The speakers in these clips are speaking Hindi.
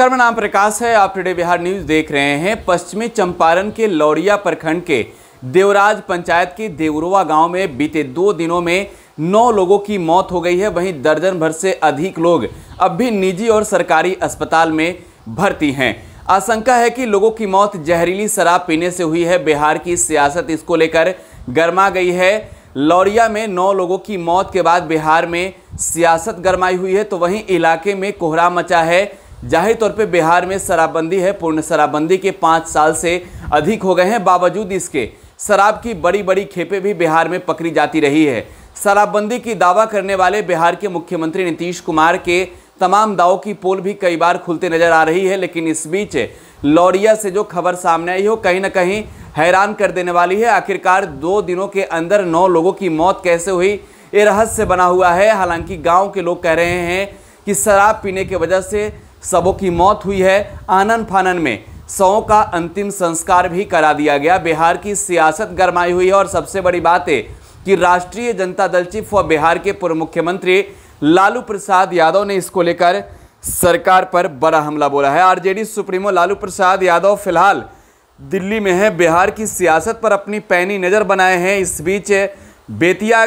नमस्कार मेरा नाम प्रकाश है आप टुडे बिहार न्यूज देख रहे हैं पश्चिमी चंपारण के लौरिया प्रखंड के देवराज पंचायत के देवरुआ गांव में बीते दो दिनों में नौ लोगों की मौत हो गई है वहीं दर्जन भर से अधिक लोग अब भी निजी और सरकारी अस्पताल में भर्ती हैं आशंका है कि लोगों की मौत जहरीली शराब पीने से हुई है बिहार की सियासत इसको लेकर गर्मा गई है लौरिया में नौ लोगों की मौत के बाद बिहार में सियासत गरमाई हुई है तो वहीं इलाके में कोहरा मचा है जाहिर तौर पे बिहार में शराबबंदी है पूर्ण शराबबंदी के पाँच साल से अधिक हो गए हैं बावजूद इसके शराब की बड़ी बड़ी खेपें भी बिहार में पकड़ी जाती रही है शराबबंदी की दावा करने वाले बिहार के मुख्यमंत्री नीतीश कुमार के तमाम दावों की पोल भी कई बार खुलते नजर आ रही है लेकिन इस बीच लौरिया से जो खबर सामने आई हो कहीं ना कहीं हैरान कर देने वाली है आखिरकार दो दिनों के अंदर नौ लोगों की मौत कैसे हुई ये रहस्य बना हुआ है हालांकि गांव के लोग कह रहे हैं कि शराब पीने की वजह से सबों की मौत हुई है आनन फानन में सौ का अंतिम संस्कार भी करा दिया गया बिहार की सियासत गरमाई हुई है और सबसे बड़ी बात है कि राष्ट्रीय जनता दल चीफ व बिहार के पूर्व मुख्यमंत्री लालू प्रसाद यादव ने इसको लेकर सरकार पर बड़ा हमला बोला है आरजेडी सुप्रीमो लालू प्रसाद यादव फिलहाल दिल्ली में है बिहार की सियासत पर अपनी पैनी नज़र बनाए हैं इस बीच बेतिया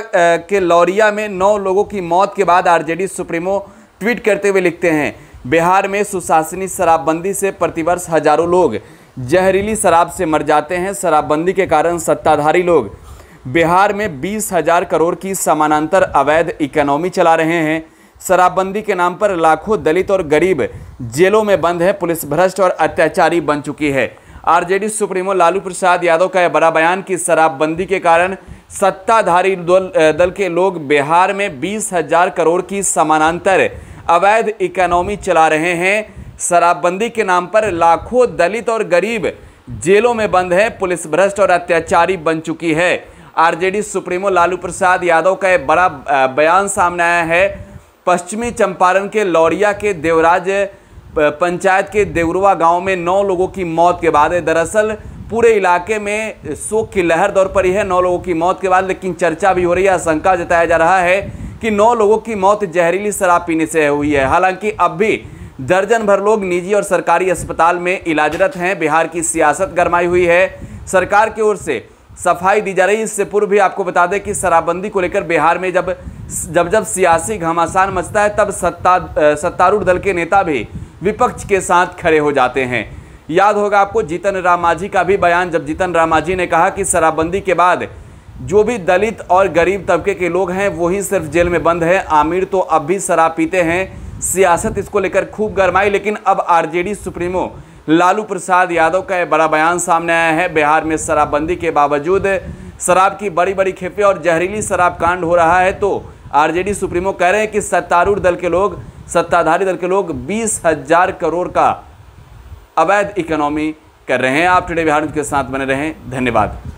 के लौरिया में नौ लोगों की मौत के बाद आरजेडी सुप्रीमो ट्वीट करते हुए लिखते हैं बिहार में सुशासनी शराबबंदी से प्रतिवर्ष हजारों लोग जहरीली शराब से मर जाते हैं शराबबंदी के कारण सत्ताधारी लोग बिहार में बीस हजार करोड़ की समानांतर अवैध इकोनॉमी चला रहे हैं शराबबंदी के नाम पर लाखों दलित और गरीब जेलों में बंद है पुलिस भ्रष्ट और अत्याचारी बन चुकी है आरजेडी सुप्रीमो लालू प्रसाद यादव का यह बड़ा बयान कि शराबबंदी के कारण सत्ताधारी दल के लोग बिहार में बीस हजार करोड़ की समानांतर अवैध इकोनॉमी चला रहे हैं शराबबंदी के नाम पर लाखों दलित और गरीब जेलों में बंद है पुलिस भ्रष्ट और अत्याचारी बन चुकी है आरजेडी सुप्रीमो लालू प्रसाद यादव का एक बड़ा बयान सामने आया है पश्चिमी चंपारण के लौरिया के देवराज पंचायत के देवरुआ गांव में नौ लोगों की मौत के बाद दरअसल पूरे इलाके में शोक की लहर दौर पड़ी है नौ लोगों की मौत के बाद लेकिन चर्चा भी हो रही है आशंका जताया जा रहा है कि नौ लोगों की मौत जहरीली शराब पीने से हुई है हालांकि अब भी दर्जन भर लोग निजी और सरकारी अस्पताल में इलाजरत हैं बिहार की सियासत गरमाई हुई है सरकार की ओर से सफाई दी जा रही इससे पूर्व भी आपको बता दें कि शराबबंदी को लेकर बिहार में जब जब जब सियासी घमासान मचता है तब सत्ता सत्तारूढ़ दल के नेता भी विपक्ष के साथ खड़े हो जाते हैं याद होगा आपको जीतन राम मांझी का भी बयान जब जीतन राम मांझी ने कहा कि शराबबंदी के बाद जो भी दलित और गरीब तबके के लोग हैं वही सिर्फ जेल में बंद है आमिर तो अब भी शराब पीते हैं सियासत इसको लेकर खूब गरमाई लेकिन अब आरजेडी सुप्रीमो लालू प्रसाद यादव का यह बड़ा बयान सामने आया है बिहार में शराबबंदी के बावजूद शराब की बड़ी बड़ी खेपें और जहरीली शराब कांड हो रहा है तो आरजेडी सुप्रीमो कह रहे हैं कि सत्तारूढ़ दल के लोग सत्ताधारी दल के लोग बीस हजार करोड़ का अवैध इकोनॉमी कर रहे हैं आप टुडे बिहार के साथ बने रहें धन्यवाद